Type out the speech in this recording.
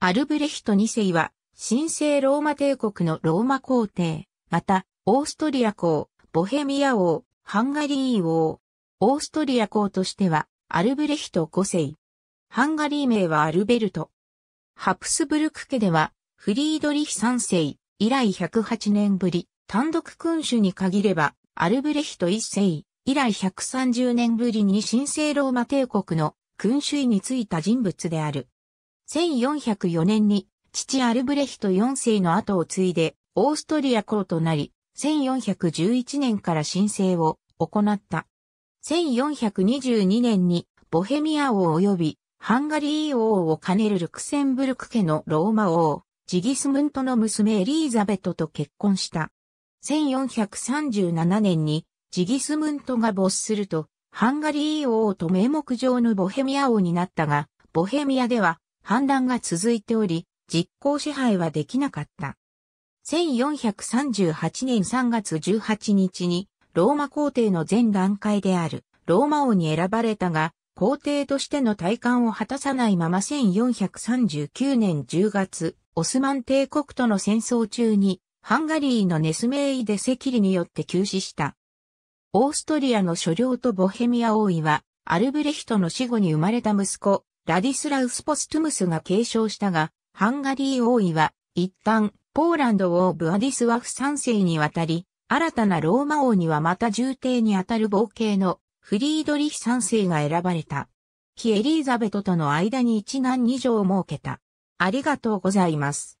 アルブレヒト2世は、神聖ローマ帝国のローマ皇帝、また、オーストリア公、ボヘミア王、ハンガリー王、オーストリア公としては、アルブレヒト5世。ハンガリー名はアルベルト。ハプスブルク家では、フリードリヒ3世、以来108年ぶり、単独君主に限れば、アルブレヒト1世、以来130年ぶりに神聖ローマ帝国の君主位についた人物である。1404年に父アルブレヒト4世の後を継いでオーストリア公となり、1411年から申請を行った。1422年にボヘミア王及びハンガリー王を兼ねるルクセンブルク家のローマ王、ジギスムントの娘エリーザベトと結婚した。1437年にジギスムントが没すると、ハンガリー王と名目上のボヘミア王になったが、ボヘミアでは反乱が続いており、実効支配はできなかった。1438年3月18日に、ローマ皇帝の前段階である、ローマ王に選ばれたが、皇帝としての体感を果たさないまま1439年10月、オスマン帝国との戦争中に、ハンガリーのネスメイデセキリによって急死した。オーストリアの所領とボヘミア王位は、アルブレヒトの死後に生まれた息子、ラディスラウス・ポストゥムスが継承したが、ハンガリー王位は、一旦、ポーランド王ブアディスワフ3世にわたり、新たなローマ王にはまた重帝にあたる冒険のフリードリヒ3世が選ばれた。非エリーザベトとの間に一男二女を設けた。ありがとうございます。